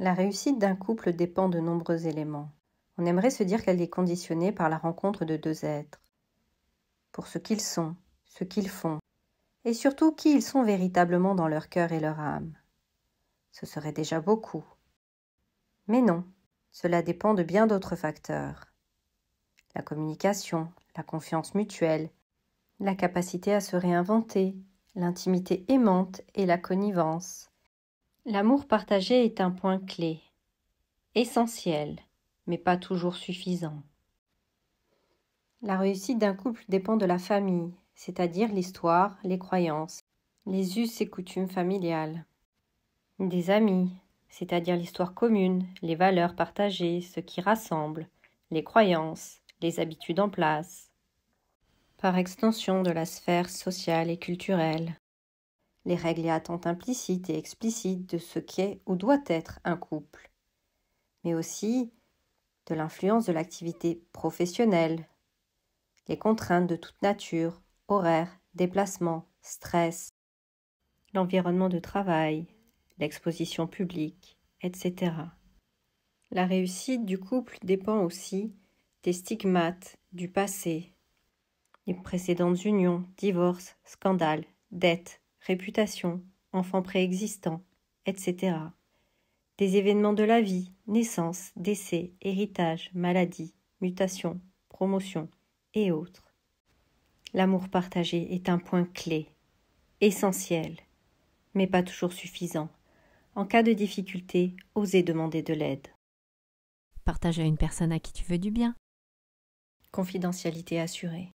La réussite d'un couple dépend de nombreux éléments. On aimerait se dire qu'elle est conditionnée par la rencontre de deux êtres. Pour ce qu'ils sont, ce qu'ils font, et surtout qui ils sont véritablement dans leur cœur et leur âme. Ce serait déjà beaucoup. Mais non, cela dépend de bien d'autres facteurs. La communication, la confiance mutuelle, la capacité à se réinventer, l'intimité aimante et la connivence. L'amour partagé est un point clé, essentiel, mais pas toujours suffisant. La réussite d'un couple dépend de la famille, c'est-à-dire l'histoire, les croyances, les us et coutumes familiales, des amis, c'est-à-dire l'histoire commune, les valeurs partagées, ce qui rassemble, les croyances, les habitudes en place, par extension de la sphère sociale et culturelle les règles et attentes implicites et explicites de ce qu'est ou doit être un couple, mais aussi de l'influence de l'activité professionnelle, les contraintes de toute nature, horaires, déplacements, stress, l'environnement de travail, l'exposition publique, etc. La réussite du couple dépend aussi des stigmates du passé, les précédentes unions, divorces, scandales, dettes, réputation, enfants préexistants, etc. Des événements de la vie, naissance, décès, héritage, maladie, mutation, promotion et autres. L'amour partagé est un point clé, essentiel, mais pas toujours suffisant. En cas de difficulté, osez demander de l'aide. Partage à une personne à qui tu veux du bien. Confidentialité assurée.